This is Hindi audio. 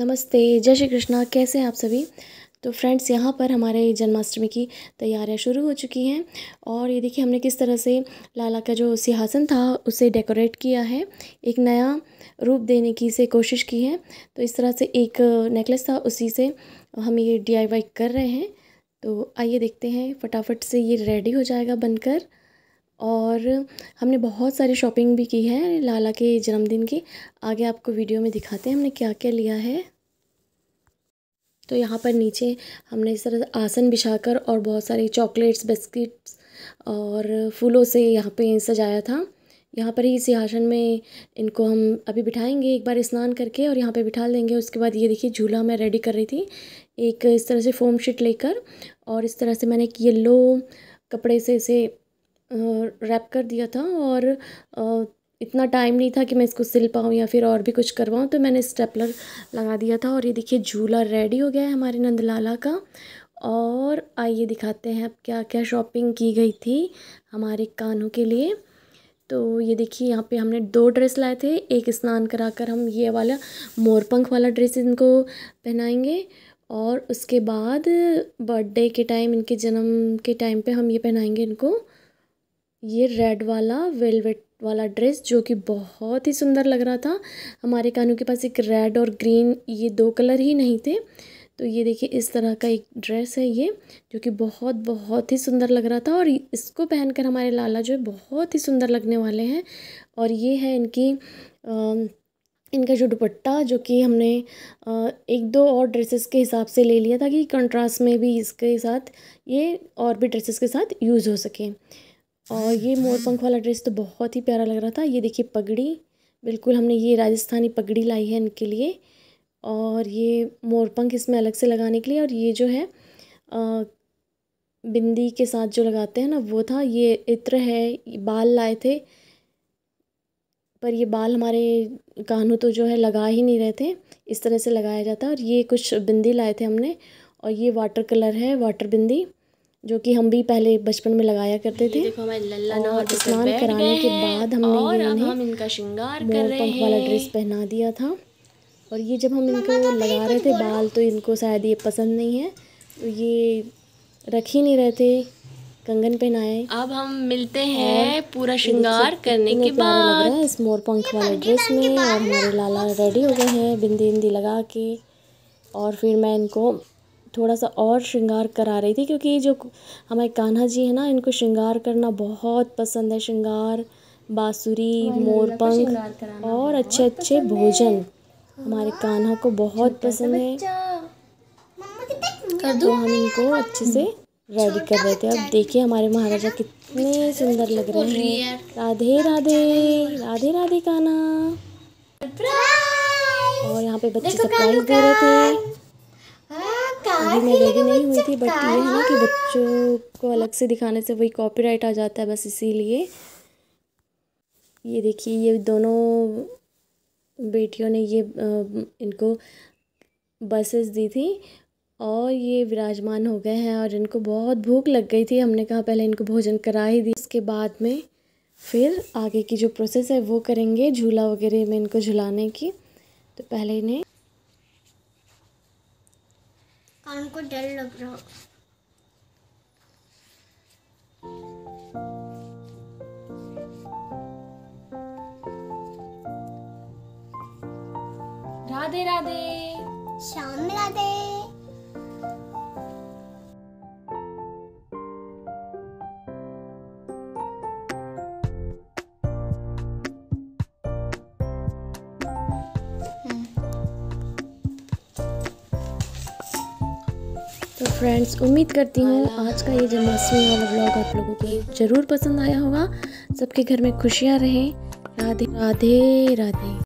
नमस्ते जय श्री कृष्णा कैसे हैं आप सभी तो फ्रेंड्स यहाँ पर हमारे जन्माष्टमी की तैयारियाँ शुरू हो चुकी हैं और ये देखिए हमने किस तरह से लाला का जो सिंहासन था उसे डेकोरेट किया है एक नया रूप देने की से कोशिश की है तो इस तरह से एक नेकलेस था उसी से हम ये डी कर रहे हैं तो आइए देखते हैं फटाफट से ये रेडी हो जाएगा बनकर और हमने बहुत सारी शॉपिंग भी की है लाला के जन्मदिन की आगे आपको वीडियो में दिखाते हैं हमने क्या क्या लिया है तो यहाँ पर नीचे हमने इस तरह आसन बिछाकर और बहुत सारी चॉकलेट्स बिस्किट्स और फूलों से यहाँ पे सजाया था यहाँ पर ही इसी आसन में इनको हम अभी बिठाएंगे एक बार स्नान करके और यहाँ पे बिठा देंगे उसके बाद ये देखिए झूला मैं रेडी कर रही थी एक इस तरह से फोम शीट लेकर और इस तरह से मैंने एक येल्लो कपड़े से इसे रैप कर दिया था और इतना टाइम नहीं था कि मैं इसको सिल पाऊँ या फिर और भी कुछ करवाऊँ तो मैंने स्टेपलर लगा दिया था और ये देखिए झूला रेडी हो गया है हमारे नंदलाला का और आइए दिखाते हैं अब क्या क्या शॉपिंग की गई थी हमारे कानों के लिए तो ये देखिए यहाँ पे हमने दो ड्रेस लाए थे एक स्नान कराकर हम ये वाला मोरपंख वाला ड्रेस इनको पहनाएंगे और उसके बाद बर्थडे के टाइम इनके जन्म के टाइम पे हम ये पहनाएंगे इनको ये रेड वाला वेलवेट वाला ड्रेस जो कि बहुत ही सुंदर लग रहा था हमारे कानू के पास एक रेड और ग्रीन ये दो कलर ही नहीं थे तो ये देखिए इस तरह का एक ड्रेस है ये जो कि बहुत बहुत ही सुंदर लग रहा था और इसको पहनकर हमारे लाला जो है बहुत ही सुंदर लगने वाले हैं और ये है इनकी आ, इनका जो दुपट्टा जो कि हमने एक दो और ड्रेसेस के हिसाब से ले लिया था कि कंट्रास्ट में भी इसके साथ ये और भी ड्रेसेस के साथ यूज़ हो सके और ये मोर पंख वाला ड्रेस तो बहुत ही प्यारा लग रहा था ये देखिए पगड़ी बिल्कुल हमने ये राजस्थानी पगड़ी लाई है इनके लिए और ये मोर पंख इसमें अलग से लगाने के लिए और ये जो है आ, बिंदी के साथ जो लगाते हैं ना वो था ये इत्र है बाल लाए थे पर ये बाल हमारे कानों तो जो है लगा ही नहीं रहे थे इस तरह से लगाया जाता है और ये कुछ बिंदी लाए थे हमने और ये वाटर कलर है वाटर बिंदी जो कि हम भी पहले बचपन में लगाया करते थे और स्नान कराने के बाद हमने और अब हम इनका श्रृंगार कर रहे हैं वाला ड्रेस पहना दिया था और ये जब हम इनको लगा रहे थे बाल तो इनको शायद ये पसंद नहीं है तो ये रख ही नहीं रहे थे कंगन पहनाए अब हम मिलते हैं पूरा श्रृंगार करने के बाद इस मोर पंख वाले ड्रेस में और मेरे लाला रेडी हो गए हैं बिंदी बिंदी लगा के और फिर मैं इनको थोड़ा सा और श्रृंगार करा रही थी क्योंकि जो हमारे कान्हा जी है ना इनको श्रृंगार करना बहुत पसंद है श्रृंगार बाँसुरी मोरपंख और अच्छे अच्छे भोजन हमारे हाँ। कान्हा को बहुत पसंद है दो तो हम इनको अच्छे से रेडी कर रहे थे अब देखिए हमारे महाराजा कितने सुंदर लग रहे हैं राधे राधे राधे राधे काना और यहाँ पे बच्चे सरप्राइज दे रहे थे हिंदी में रेडी नहीं हुई थी बट ये है ना कि बच्चों को अलग से दिखाने से वही कॉपीराइट आ जाता है बस इसीलिए ये देखिए ये दोनों बेटियों ने ये इनको बसेस दी थी और ये विराजमान हो गए हैं और इनको बहुत भूख लग गई थी हमने कहा पहले इनको भोजन करा ही दी उसके बाद में फिर आगे की जो प्रोसेस है वो करेंगे झूला वगैरह में इनको झुलाने की तो पहले इन्हें और उनको डर लग रहा राधे राधे श्याम राधे तो फ्रेंड्स उम्मीद करती हूँ आज का ये जन्माष्टमी वाला ब्लॉग आप लोगों को ज़रूर पसंद आया होगा सबके घर में खुशियाँ रहें राधे राधे राधे